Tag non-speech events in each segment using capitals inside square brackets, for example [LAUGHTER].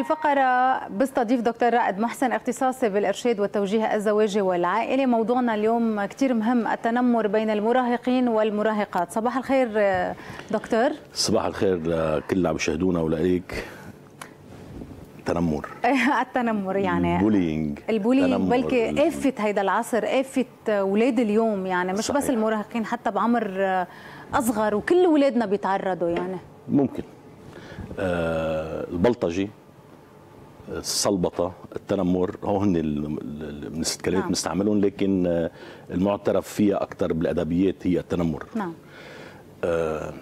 هالفقرة بستضيف دكتور رائد محسن اختصاصي بالإرشاد والتوجيه الزواجي والعائلي موضوعنا اليوم كتير مهم التنمر بين المراهقين والمراهقات صباح الخير دكتور صباح الخير لكل اللي عم يشاهدونا ولإليك التنمر [LAUGHS] التنمر يعني البولينج البولينج بلكي آفة هيدا العصر آفة أولاد اليوم يعني مش صحيح. بس المراهقين حتى بعمر أصغر وكل أولادنا بيتعرضوا يعني ممكن آه، البلطجي الصلبطه التنمر هو هن الكلمات نعم. بنستعملهم لكن آه، المعترف فيها اكثر بالادبيات هي التنمر نعم آه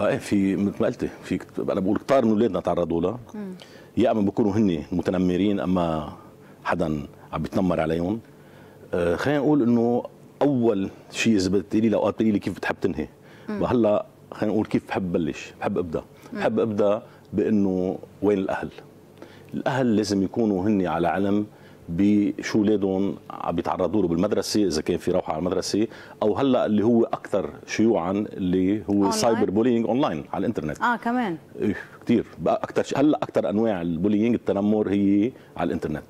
إيه، في مثل ما قلت في انا بقول كثار من اولادنا تعرضوا لها يا اما بكونوا هن متنمرين اما حدا عم بيتنمر عليهم آه خلينا نقول انه اول شيء اذا بدك تقولي لي اوقات بتقولي لي كيف بتحب تنهي هلا خلينا نقول كيف بحب بلش بحب ابدا بحب ابدا بانه وين الاهل الاهل لازم يكونوا هن على علم بشو اولادهم عم بيتعرضوا له بالمدرسه اذا كان في روحه على المدرسه او هلا اللي هو اكثر شيوعا اللي هو أونلاين. سايبر بولينج اونلاين على الانترنت اه كمان ايه كثير اكثر هلا اكثر انواع البولينج التنمر هي على الانترنت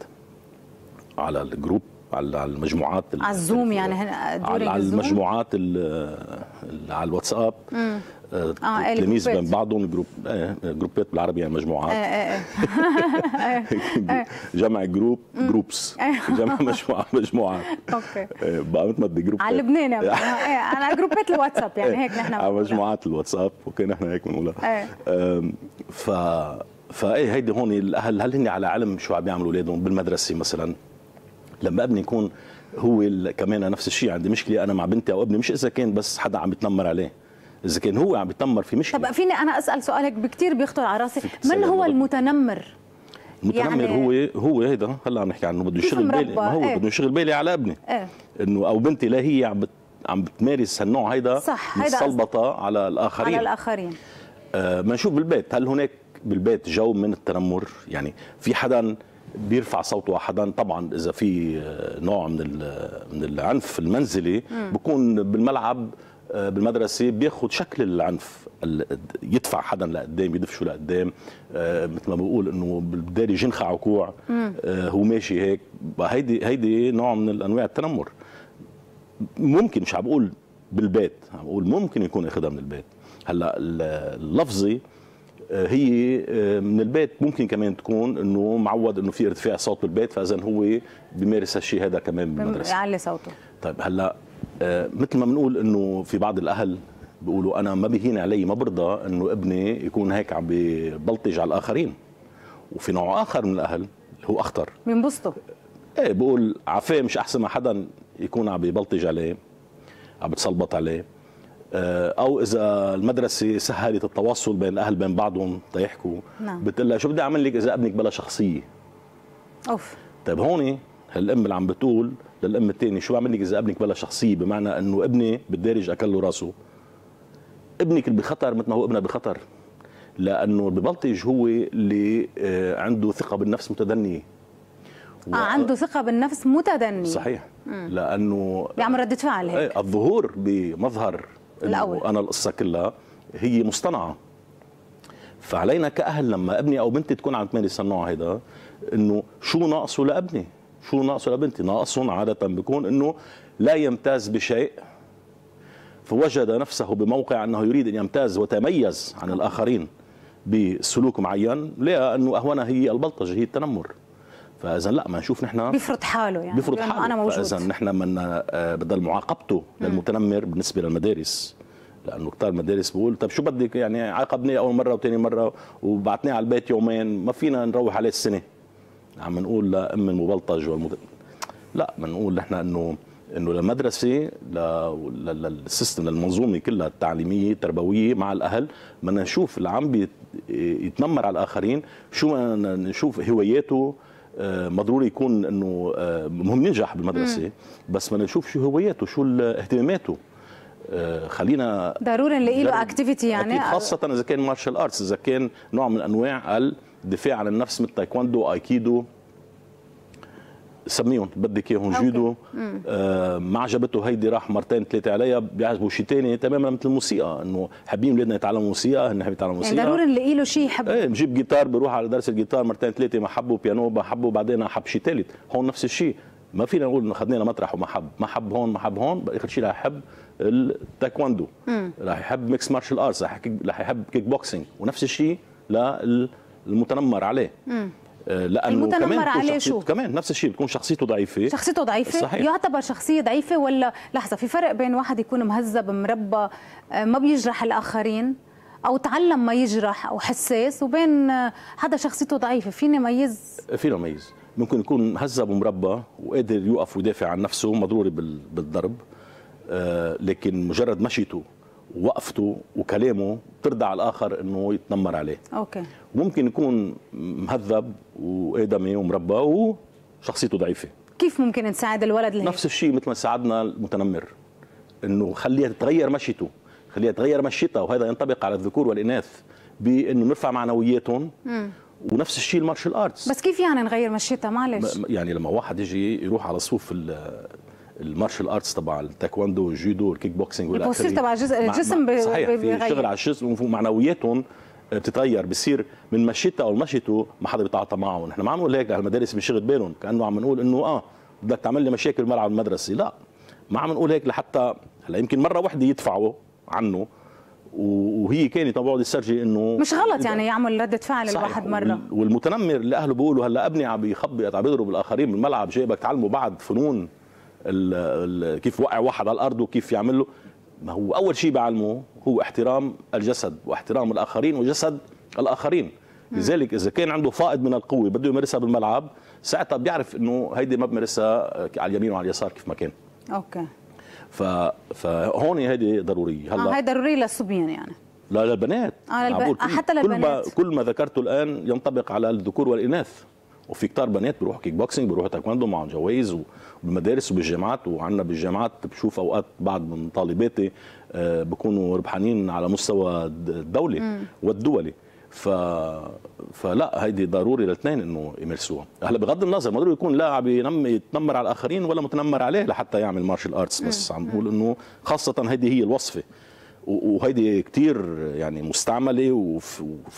على الجروب على المجموعات على الزوم يعني على المجموعات على الواتساب مم. آه, آه، تلاميذ من بعضهم جروب آه، جروبات بالعربي يعني مجموعات آه، [LAUGHS] جمع جروب جروبس [LAUGHS] جمع مجموعه مجموعات اوكي بقى مثل ما بدي جروب على لبنان [LAUGHS] على جروبات الواتساب يعني هيك نحن على مجموعات الواتساب اوكي نحن هيك بنقولها ف فايه هيدي هون الاهل هل هن على علم شو عم بيعملوا اولادهم بالمدرسه مثلا لما ابني يكون هو كمان نفس الشيء عندي مشكله انا مع بنتي او ابني مش اذا كان بس حدا عم يتنمر عليه اذا كان هو عم بيتنمر في مشكله طب فيني انا اسال سؤالك بكثير بيخطر على راسي من هو المتنمر المتنمر يعني هو هو هيدا هلا عم نحكي عنه بده يشغل بالي ما هو ايه؟ بده يشغل بالي على ابني ايه؟ انه او بنتي لا هي عم عم بتمارس هالنوع هيدا صح هيدا على الاخرين على الاخرين آه ما نشوف بالبيت هل هناك بالبيت جو من التنمر يعني في حدا بيرفع صوته على حدا طبعا اذا في آه، نوع من من العنف المنزلي بكون بالملعب آه، بالمدرسه بياخذ شكل العنف يدفع حدا لقدام يدفشه لقدام آه، مثل ما بقول انه بالبدايه جنخة عكوع آه، هو ماشي هيك هيدي هيدي نوع من انواع التنمر ممكن مش عم بقول بالبيت عم بقول ممكن يكون اخذها من البيت هلا اللفظي هي من البيت ممكن كمان تكون انه معود انه في ارتفاع صوت بالبيت فاذا هو بيمارس هالشيء هذا كمان بالمدرسه بيعلي صوته طيب هلا آه، مثل ما بنقول انه في بعض الاهل بيقولوا انا ما بهين علي ما برضى انه ابني يكون هيك عم ببلطج على الاخرين وفي نوع اخر من الاهل هو اخطر بينبسطوا ايه بقول عفاه مش احسن ما حدا يكون عم ببلطج عليه عم بتسلبط عليه آه، او اذا المدرسه سهلت التواصل بين الاهل بين بعضهم تيحكوا نعم بتقول لها شو بدي اعمل لك اذا ابنك بلا شخصيه اوف طيب هون هالام اللي عم بتقول للام الثاني شو بعمل لك اذا ابنك بلا شخصيه بمعنى انه ابني بالدارج اكل له راسه ابنك بخطر مثل ما هو ابنها بخطر لانه ببلطج هو اللي آه، عنده ثقه بالنفس متدنيه و... آه عنده ثقه بالنفس متدنيه صحيح مم. لانه بيعمل يعني رده فعل هيك إيه، الظهور بمظهر الاول انا القصه كلها هي مصطنعه فعلينا كاهل لما ابني او بنتي تكون عم تمارس النوع هذا انه شو ناقصه لابني شو ناقصه لبنتي ناقصهم عادة بيكون أنه لا يمتاز بشيء فوجد نفسه بموقع أنه يريد أن يمتاز وتميز عن الآخرين بسلوك معين لقى أنه أهونها هي البلطجة هي التنمر فاذا لا ما نشوف نحن بيفرض حاله يعني بيفرض حاله انا موجود فاذا نحن من آه، بدل معاقبته للمتنمر بالنسبه للمدارس لانه كثار المدارس بقول طب شو بدك يعني عاقبني اول مره وثاني مره وبعتني على البيت يومين ما فينا نروح عليه السنه عم نقول لام المبلطج والمد... لا بنقول نحن انه انه للمدرسه للسيستم للمنظومه كلها التعليميه التربويه مع الاهل بدنا نشوف اللي عم يتنمر على الاخرين شو نشوف هواياته آه، مضروري يكون انه آه، مهم ينجح بالمدرسه بس بدنا نشوف شو هواياته شو اهتماماته آه، خلينا ضروري نلاقي له اكتيفيتي يعني خاصه اذا كان مارشال ارتس اذا كان نوع من انواع ال دفاع عن النفس مثل تايكوندو ايكيدو سميهم بدك اياهم جودو ما آه، عجبته هيدي راح مرتين ثلاثه عليها بيعجبه شيء ثاني تماما مثل الموسيقى انه حابين اولادنا يتعلموا موسيقى هن حابين يتعلموا يعني موسيقى يعني ضروري نلاقي له شيء يحبه ايه بجيب جيتار بروح على درس الجيتار مرتين ثلاثه ما حبه بيانو ما حبه بعدين حب شيء ثالث هون نفس الشيء ما فينا نقول انه خدنا مطرح وما حب ما حب هون ما حب هون اخر شيء رح يحب التايكوندو رح يحب ميكس مارشال ارتس رح يحب كيك بوكسينج ونفس الشيء لل المتنمر عليه آه، لانه المتنمر كمان عليه شو؟ كمان نفس الشيء بتكون شخصيته ضعيفه شخصيته ضعيفه صحيح. يعتبر شخصيه ضعيفه ولا لحظه في فرق بين واحد يكون مهذب مربى آه، ما بيجرح الاخرين او تعلم ما يجرح او حساس وبين حدا آه، شخصيته ضعيفه فيني ميز فينا ميز ممكن يكون مهذب ومربى وقادر يوقف ويدافع عن نفسه مضروري بالضرب لكن مجرد مشيته وقفته وكلامه على الاخر انه يتنمر عليه اوكي ممكن يكون مهذب وادمي ومربى وشخصيته ضعيفه كيف ممكن نساعد الولد اللي نفس الشيء مثل ما ساعدنا المتنمر انه خليها تتغير مشيته خليها تغير مشيتها وهذا ينطبق على الذكور والاناث بانه نرفع معنوياتهم ونفس الشيء المارشال ارتس بس كيف يعني نغير مشيتها معلش يعني لما واحد يجي يروح على صفوف المارشال ارتس تبع التايكواندو والجودو والكيك بوكسينج التفاصيل تبع الجسم مع صحيح في شغل على الجسم ومعنوياتهم آه، بتتغير بصير من مشيتها او مشيته ما حدا بيتعاطى معه نحن ما عم نقول هيك المدارس بشغل بالهم كانه عم نقول انه اه بدك تعمل لي مشاكل بالملعب المدرسي لا ما عم نقول هيك لحتى هلا يمكن مره وحده يدفعوا عنه وهي كانت بقعد السرجي انه مش غلط يعني يعمل رده فعل الواحد مره والمتنمر اللي اهله بيقولوا هلا ابني عم بيخبط عم بيضرب الاخرين بالملعب جايبك تعلمه بعد فنون كيف وقع واحد على الارض وكيف يعمل له ما هو اول شيء بعلمه هو احترام الجسد واحترام الاخرين وجسد الاخرين لذلك اذا كان عنده فائض من القوه بده يمارسها بالملعب ساعتها بيعرف انه هيدي ما بمارسها على اليمين وعلى اليسار كيف ما كان اوكي ف فهون هيدي ضروريه آه، هلا آه هي ضروريه للصبيان يعني لا للبنات آه للب... حتى للبنات كل ما كل ما ذكرته الان ينطبق على الذكور والاناث وفي كتار بنات بيروحوا كيك بوكسينج بيروحوا تايكوندو مع جوائز وبالمدارس وبالجامعات وعندنا بالجامعات بشوف اوقات بعض من طالباتي آه، بكونوا ربحانين على مستوى الدولي والدولي ف... فلا هيدي ضروري للاثنين انه يمارسوها هلا بغض النظر ما ضروري يكون لاعب ينم... يتنمر على الاخرين ولا متنمر عليه لحتى يعمل مارشال ارتس بس عم بقول انه خاصه هيدي هي الوصفه وهيدي كتير يعني مستعمله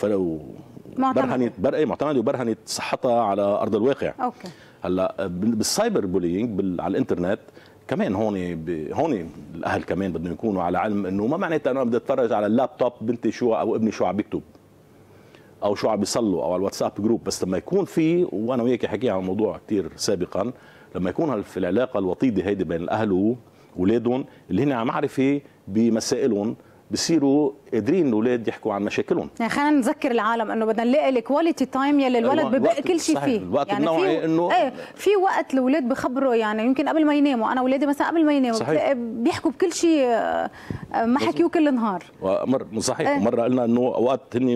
وبرهنت برقه إيه، معتمده وبرهنت صحتها على ارض الواقع اوكي هلا بالسايبر بولينج على الانترنت كمان هون ب... هون الاهل كمان بدهم يكونوا على علم انه ما معناتها انا بدي اتفرج على اللابتوب بنتي شو او ابني شو عم بيكتب او شو عم بيصلوا او على الواتساب جروب بس لما يكون في وانا وياك حكينا عن الموضوع كثير سابقا لما يكون في العلاقه الوطيده هيدي بين الاهل ولادهم اللي هن عم عارف إيه بمسائلهم بصيروا قادرين الاولاد يحكوا عن مشاكلهم يعني خلينا نذكر العالم انه بدنا نلاقي الكواليتي تايم يلي الولد ببقى كل شيء فيه الوقت يعني النوعي انه ايه في وقت الاولاد بخبروا يعني يمكن قبل ما يناموا انا اولادي مثلا قبل ما يناموا صحيح. بيحكوا بكل شيء آه، آه، ما حكيوه كل النهار مر صحيح ايه. مره قلنا انه اوقات هن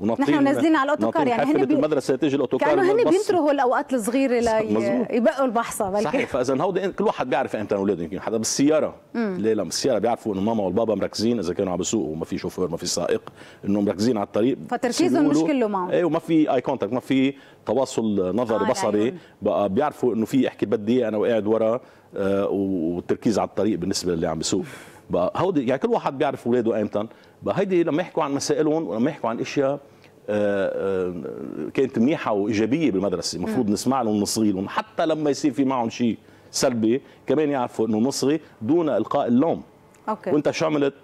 ونطين نحن نازلين على الاوتوكار يعني هن بي... المدرسه تيجي الاوتوكار كانوا هن بينتروا الاوقات الصغيره ليبقوا يبقوا البحصه بلكي صحيح فاذا هودي كل واحد بيعرف امتى اولاده يمكن حدا بالسياره ليلى بالسياره بيعرفوا انه ماما والبابا مركزين اذا كانوا عم بيسوقوا ما في شوفير ما في سائق انه مركزين على الطريق فتركيزهم مش كله معهم ايه وما في اي كونتاكت ما في تواصل نظري آه يعني بصري بقى بيعرفوا انه في احكي بدي انا وقاعد ورا آه والتركيز على الطريق بالنسبه للي عم بيسوق بقى هودي يعني كل واحد بيعرف اولاده ايمتى بقى هيدي لما يحكوا عن مسائلهم ولما يحكوا عن اشياء آه، آه، كانت منيحه وايجابيه بالمدرسه المفروض نسمع لهم ونصغي حتى لما يصير في معهم شيء سلبي كمان يعرفوا انه نصغي دون القاء اللوم أوكي. وانت شو عملت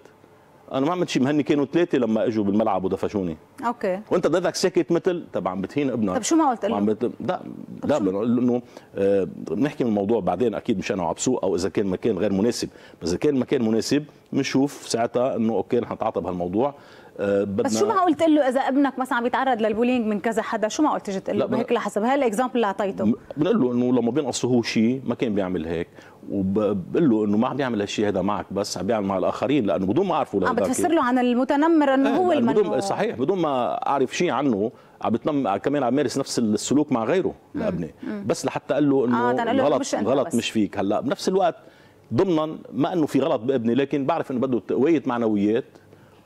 انا ما عملت شيء مهني كانوا ثلاثه لما اجوا بالملعب ودفشوني اوكي وانت بدك ساكت مثل طبعا عم بتهين ابنك طب شو ما قلت له؟ بت... لا لا له انه آه، بنحكي من الموضوع بعدين اكيد مشان انا بسوق او اذا كان مكان غير مناسب بس اذا كان مكان مناسب بنشوف ساعتها انه اوكي رح نتعاطى بهالموضوع آه، بدنا بس شو ما قلت له اذا ابنك مثلا عم يتعرض للبولينج من كذا حدا شو ما قلت تجي تقول له هيك لحسب هالاكزامبل اللي اعطيته بنقول له انه لما بينقصه هو شيء ما كان بيعمل هيك وبقول له انه ما عم بيعمل هالشيء هذا معك بس عم بيعمل مع الاخرين لانه بدون ما اعرفه لانه عم بتفسر له عن المتنمر انه إيه، هو المنمور صحيح بدون ما اعرف شيء عنه عم بتنم كمان عم يمارس نفس السلوك مع غيره لابني بس لحتى اقول له انه آه غلط مش غلط بس. مش فيك هلا بنفس الوقت ضمنا ما انه في غلط بابني لكن بعرف انه بده قويه معنويات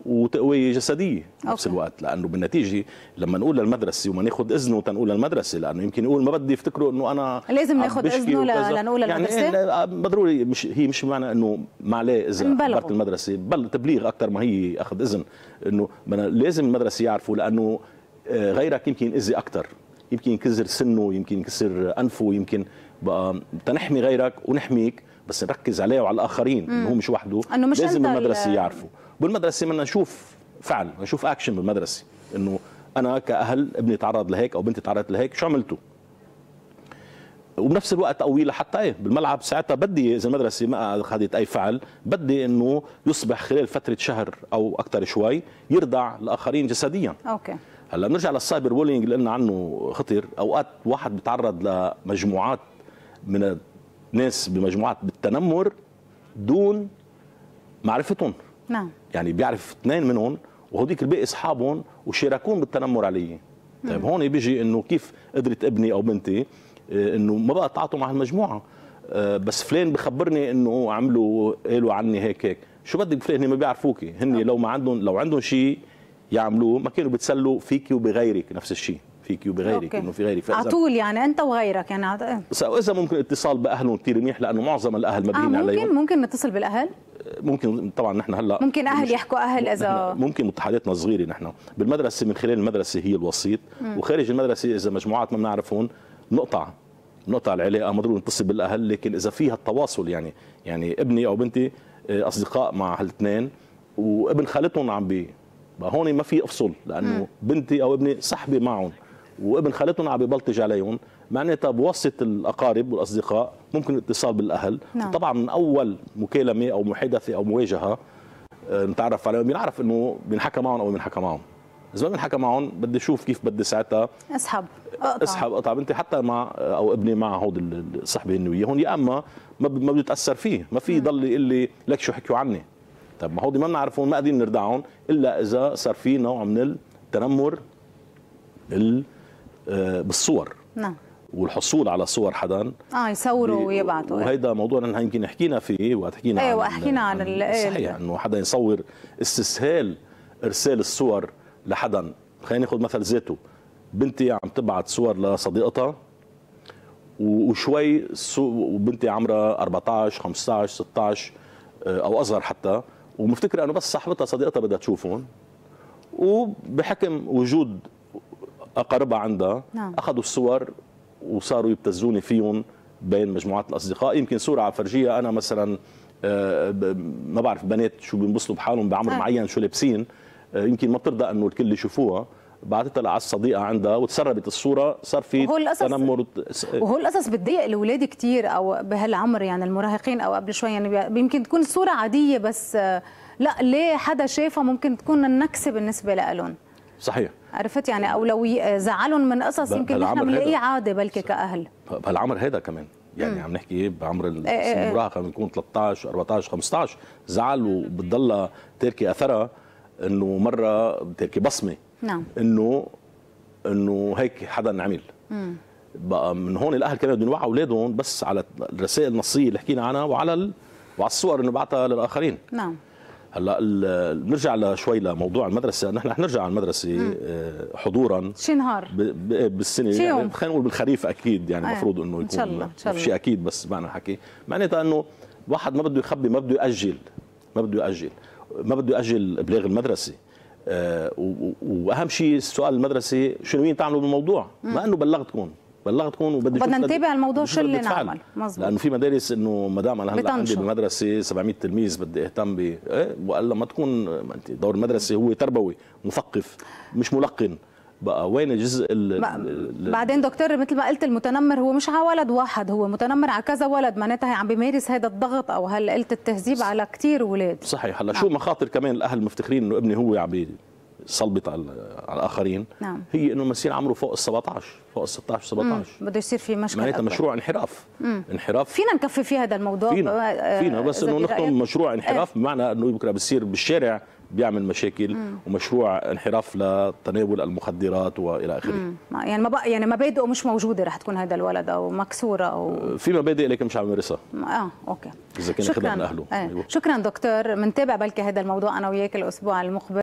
وتقويه جسديه نفس الوقت لانه بالنتيجه لما نقول للمدرسه وما ناخذ اذنه تنقول للمدرسه لانه يمكن يقول ما بدي يفتكروا انه انا لازم ناخذ اذنه لنقول يعني للمدرسه يعني إيه، آه، ضروري مش هي مش معنى انه ما عليه اذن خبرت المدرسه بل تبليغ اكثر ما هي اخذ اذن انه لازم المدرسه يعرفوا لانه آه، غيرك يمكن اذي اكثر يمكن يكسر سنه يمكن يكسر انفه يمكن بقى تنحمي غيرك ونحميك بس نركز عليه وعلى الاخرين انه هو مش وحده لازم المدرسه يعرفوا بالمدرسه بدنا نشوف فعل نشوف اكشن بالمدرسه انه انا كاهل ابني تعرض لهيك او بنتي تعرضت لهيك شو عملتوا وبنفس الوقت قوي لحتى ايه بالملعب ساعتها بدي اذا المدرسه ما اخذت اي فعل بدي انه يصبح خلال فتره شهر او اكثر شوي يرضع الاخرين جسديا اوكي هلا بنرجع للسايبر بولينج اللي قلنا عنه خطر اوقات واحد بيتعرض لمجموعات من الناس بمجموعات بالتنمر دون معرفتهم نعم يعني بيعرف اثنين منهم وهوديك الباقي اصحابهم وشاركون بالتنمر علي طيب هون بيجي انه كيف قدرت ابني او بنتي آه، انه ما بقى تعاطوا مع هالمجموعه آه، بس فلان بخبرني انه عملوا قالوا عني هيك هيك شو بدك فلان ما بيعرفوكي هن لو ما عندهم لو عندهم شيء يعملوه ما كانوا بيتسلوا فيكي وبغيرك نفس الشيء فيكي وبغيرك انه في غيري على طول يعني انت وغيرك يعني اذا ممكن اتصال باهلهم كثير منيح لانه معظم الاهل مدينين آه ممكن عليهم ممكن نتصل بالاهل آه، ممكن طبعا نحن هلا ممكن اهل يحكوا اهل اذا ممكن متحداتنا صغيره نحن بالمدرسه من خلال المدرسه هي الوسيط مم. وخارج المدرسه اذا مجموعات ما بنعرفهم نقطع نقطع العلاقه مضروب نتصل بالاهل لكن اذا فيها التواصل يعني يعني ابني او بنتي آه، اصدقاء مع هالاثنين وابن خالتهم عم بي هون ما في افصل لانه مم. بنتي او ابني صحبه معهم وابن خالتهم عم ببلطج عليهم معناتها بوسط الاقارب والاصدقاء ممكن الاتصال بالاهل نعم. طبعا من اول مكالمه او محادثه او مواجهه آه، نتعرف عليهم بنعرف انه بنحكى معهم او بنحكى معهم اذا ما بنحكى معهم بدي اشوف كيف بدي ساعتها اسحب اقطع اسحب اقطع بنتي حتى مع او ابني مع هود الصحبه انه وياه هون يا اما ما بده يتاثر فيه ما في نعم. يضل يقول لي لك شو حكيوا عني طب ما هودي ما بنعرفهم ما قادرين نردعهم الا اذا صار في نوع من التنمر ال آه، بالصور نعم والحصول على صور حدا اه يصوروا ويبعثوا وهيدا موضوع نحن يمكن حكينا فيه وقت حكينا ايه حكينا عن, عن إيه، صحيح انه حدا يصور استسهال ارسال الصور لحدا خلينا ناخذ مثل زيتو بنتي عم تبعت صور لصديقتها وشوي وبنتي عمرها 14 15 16 او اصغر حتى ومفتكره انه بس صاحبتها صديقتها بدها تشوفهم وبحكم وجود اقاربها عندها نعم. اخذوا الصور وصاروا يبتزوني فيهم بين مجموعات الاصدقاء يمكن صوره على فرجيه انا مثلا آه، ما بعرف بنات شو بينبسطوا بحالهم بعمر نعم. معين شو لابسين آه، يمكن ما بترضى انه الكل يشوفوها بعثتها لعلى الصديقه عندها وتسربت الصوره صار في وهو الأساس تنمر وهو القصص بتضايق الاولاد كتير او بهالعمر يعني المراهقين او قبل شوي يعني يمكن تكون الصوره عاديه بس آه، لا ليه حدا شافها ممكن تكون النكسه بالنسبه لألون صحيح عرفت يعني او لو آه، زعلهم من قصص يمكن نحن بنلاقيه عادي بلكي كاهل بهالعمر هذا كمان يعني عم نحكي إيه؟ بعمر آه، آه، المراهقه بنكون 13 14 15 زعل وبتضلها تركي اثرها انه مره تركي بصمه نعم انه انه هيك حدا عمل بقى من هون الاهل كانوا بدهم يوعوا اولادهم بس على الرسائل النصيه اللي حكينا عنها وعلى ال... وعلى الصور انه بعتها للاخرين نعم هلا بنرجع لشوي لموضوع المدرسه نحن رح نرجع على المدرسه آه، حضورا شي نهار إيه، بالسنه شي يعني خلينا نقول بالخريف اكيد يعني المفروض آه، انه يكون إن شاء الله. إن شاء الله. شيء اكيد بس معنى الحكي معناتها انه واحد ما بده يخبي ما بده ياجل ما بده ياجل ما بده ياجل ابلاغ المدرسه آه، واهم شيء السؤال المدرسي شنو مين تعملوا بالموضوع ما انه بلغتكم بلغتكم وبدي بدنا نتابع الموضوع شو اللي نعمل مظبوط لانه في مدارس انه مدام انا هلا عندي بمدرسه 700 تلميذ بدي اهتم ب إيه؟ والا ما تكون انت دور المدرسه هو تربوي مثقف مش ملقن بقى وين الجزء ال ال بعدين دكتور مثل ما قلت المتنمر هو مش على ولد واحد هو متنمر على كذا ولد معناتها عم بيمارس هذا الضغط او هل قلت التهذيب على كثير اولاد صحيح هلا شو نعم. مخاطر كمان الاهل مفتخرين انه ابني هو عم صلبت على الاخرين نعم. هي انه المسير عمره فوق ال 17 فوق ال 16 17 بده يصير في مشكله معناتها مشروع انحراف مم. انحراف فينا نكفي في هذا الموضوع فينا, آه، فينا بس انه نختم مشروع إيه. انحراف بمعنى انه بكره بصير بالشارع بيعمل مشاكل مم. ومشروع انحراف لتناول المخدرات والى اخره يعني ما بق... يعني مبادئه مش موجوده رح تكون هذا الولد او مكسوره او آه، في مبادئ لكن مش عم يمارسها اه اوكي اذا كان شكرا من اهله آه. أيوه. شكرا دكتور بنتابع بلكي هذا الموضوع انا وياك الاسبوع المقبل